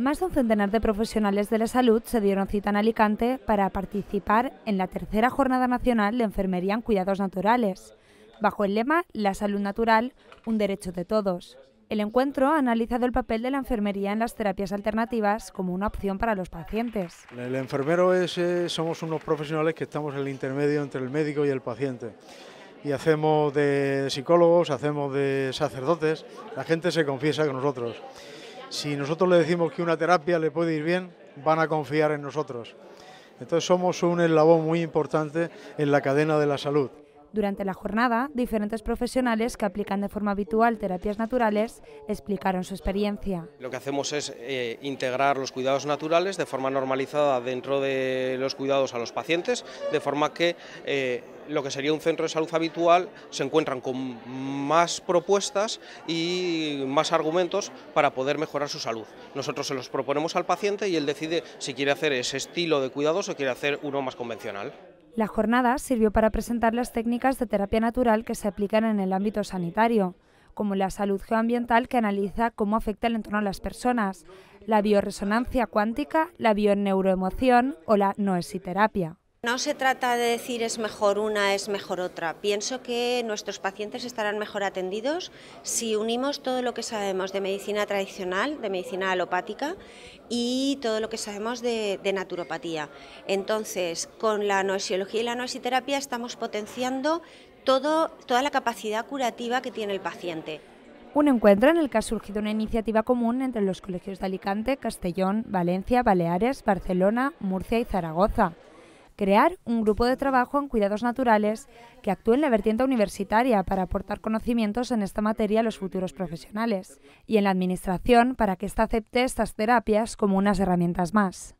Más de un centenar de profesionales de la salud se dieron cita en Alicante para participar en la tercera Jornada Nacional de Enfermería en Cuidados Naturales, bajo el lema La salud natural, un derecho de todos. El encuentro ha analizado el papel de la enfermería en las terapias alternativas como una opción para los pacientes. El enfermero es, eh, somos unos profesionales que estamos en el intermedio entre el médico y el paciente y hacemos de psicólogos, hacemos de sacerdotes, la gente se confiesa con nosotros si nosotros le decimos que una terapia le puede ir bien, van a confiar en nosotros. Entonces somos un eslabón muy importante en la cadena de la salud. Durante la jornada, diferentes profesionales que aplican de forma habitual terapias naturales explicaron su experiencia. Lo que hacemos es eh, integrar los cuidados naturales de forma normalizada dentro de los cuidados a los pacientes, de forma que eh, lo que sería un centro de salud habitual se encuentran con más propuestas y más argumentos para poder mejorar su salud. Nosotros se los proponemos al paciente y él decide si quiere hacer ese estilo de cuidados o quiere hacer uno más convencional. La jornada sirvió para presentar las técnicas de terapia natural que se aplican en el ámbito sanitario, como la salud geoambiental que analiza cómo afecta el entorno a las personas, la bioresonancia cuántica, la bioneuroemoción o la noesiterapia. No se trata de decir es mejor una, es mejor otra. Pienso que nuestros pacientes estarán mejor atendidos si unimos todo lo que sabemos de medicina tradicional, de medicina alopática y todo lo que sabemos de, naturopatía. Entonces, con la noesiología y la noesiterapia estamos potenciando toda la capacidad curativa que tiene el paciente. Un encuentro en el que ha surgido una iniciativa común entre los colegios de Alicante, Castellón, Valencia, Baleares, Barcelona, Murcia y Zaragoza crear un grupo de trabajo en cuidados naturales que actúe en la vertiente universitaria para aportar conocimientos en esta materia a los futuros profesionales y en la Administración para que ésta acepte estas terapias como unas herramientas más.